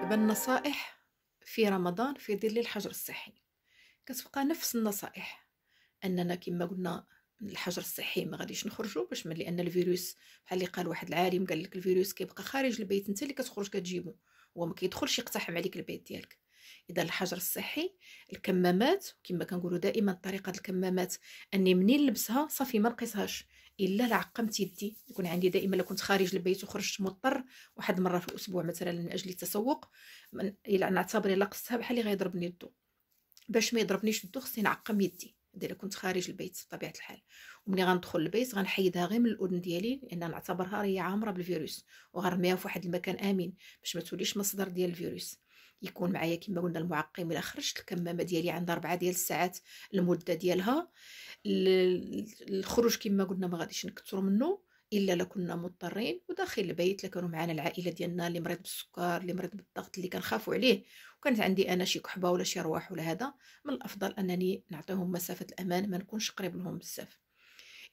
دابا النصائح في رمضان في ظل الحجر الصحي كتبقى نفس النصائح اننا كما قلنا من الحجر الصحي ما غاديش نخرجوا باش من لان الفيروس بحال اللي قال واحد العالم قال لك الفيروس كيبقى خارج البيت انت اللي كتخرج كتجيبو هو ما كيدخلش يقتحم عليك البيت ديالك اذا الحجر الصحي الكمامات كما كنقولوا دائما طريقه الكمامات اني منين نلبسها صافي ما نقصهاش الا لعقمت يدي يكون عندي دائما لو كنت خارج البيت وخرجت مضطر واحد مره في الاسبوع مثلا من اجل التسوق الا نعتبر الا قصتها بحال اللي غيضربني الضو باش ما يضربنيش الضو خصني نعقم يدي الا كنت خارج البيت بطبيعه الحال وملي غندخل البيت غنحيدها غير من الاذن ديالي لان نعتبرها راهي عامره بالفيروس وغنرميها في واحد المكان امن باش ما توليش مصدر ديال الفيروس يكون معايا كما قلنا المعقم الى خرجت الكمامه ديالي عندها ربعة ديال الساعات المده ديالها الخروج كما قلنا ما غاديش نكثروا منه الا لكنا كنا مضطرين وداخل البيت لكانوا معنا العائله ديالنا اللي مريض بالسكر اللي مريض بالضغط اللي كنخافوا عليه وكانت عندي انا شي كحبه ولا شي رواح ولا هذا من الافضل انني نعطيهم مسافه الامان ما نكونش قريب لهم بزاف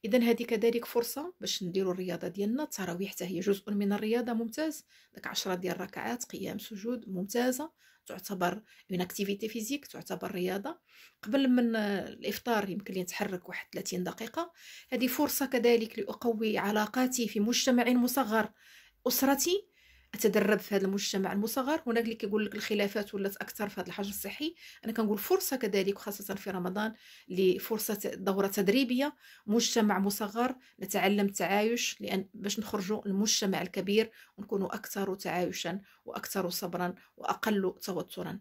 اذا هذه كذلك فرصه باش نديروا الرياضه ديالنا التراويح حتى هي جزء من الرياضه ممتاز داك 10 ديال الركعات قيام سجود ممتازه تعتبر اون اكتيفيتي فيزيك تعتبر رياضه قبل من الافطار يمكن لي نتحرك واحد 30 دقيقه هذه فرصه كذلك لاقوي علاقاتي في مجتمع مصغر اسرتي اتدرب في هذا المجتمع المصغر هناك اللي كيقول لك الخلافات ولات اكثر في هذا الحجر الصحي انا كنقول فرصه كذلك وخاصه في رمضان لفرصه دوره تدريبيه مجتمع مصغر نتعلم التعايش لان باش نخرجوا المجتمع الكبير ونكونوا اكثر تعايشا واكثر صبرا واقل توترا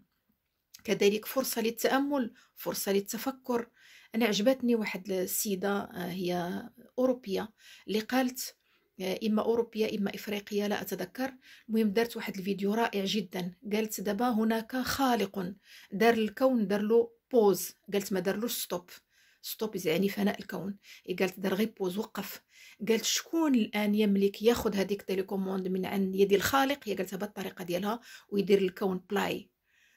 كذلك فرصه للتامل فرصه للتفكر انا عجبتني واحد السيده آه، هي اوروبيه اللي قالت اما اوروبيه اما افريقيه لا اتذكر المهم دارت واحد الفيديو رائع جدا قالت دابا هناك خالق دار الكون دار له بوز قالت ما دارلوش ستوب ستوب يعني فناء الكون قالت دار غير بوز وقف قالت شكون الان يملك ياخذ هذيك تيليكوموند من عند يد الخالق هي قالتها بالطريقه ديالها ويدير الكون بلاي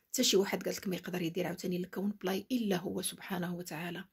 حتى شي واحد قالت لك ما يقدر يدير عاوتاني الكون بلاي الا هو سبحانه وتعالى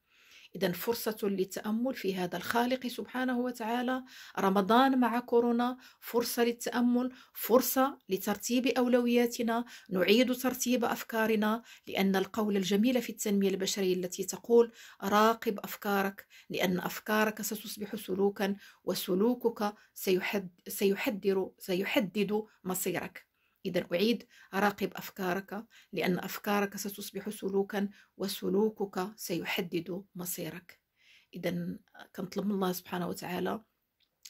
إذا فرصة للتأمل في هذا الخالق سبحانه وتعالى رمضان مع كورونا فرصة للتأمل فرصة لترتيب أولوياتنا نعيد ترتيب أفكارنا لأن القول الجميل في التنمية البشرية التي تقول راقب أفكارك لأن أفكارك ستصبح سلوكا وسلوكك سيحد سيحدر سيحدد مصيرك إذا أعيد أراقب أفكارك لأن أفكارك ستصبح سلوكا وسلوكك سيحدد مصيرك إذا كنطلب من الله سبحانه وتعالى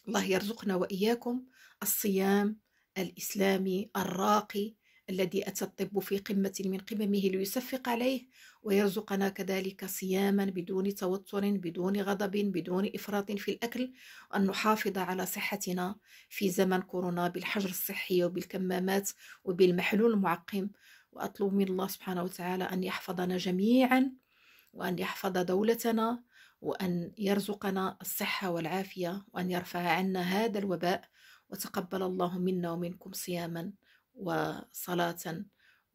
الله يرزقنا وإياكم الصيام الإسلامي الراقي الذي أتى الطب في قمة من قممه ليصفق عليه ويرزقنا كذلك صياما بدون توتر بدون غضب بدون إفراط في الأكل أن نحافظ على صحتنا في زمن كورونا بالحجر الصحي وبالكمامات وبالمحلول المعقم وأطلب من الله سبحانه وتعالى أن يحفظنا جميعا وأن يحفظ دولتنا وأن يرزقنا الصحة والعافية وأن يرفع عنا هذا الوباء وتقبل الله منا ومنكم صياما وصلاة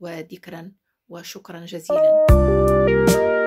وذكرا وشكرا جزيلا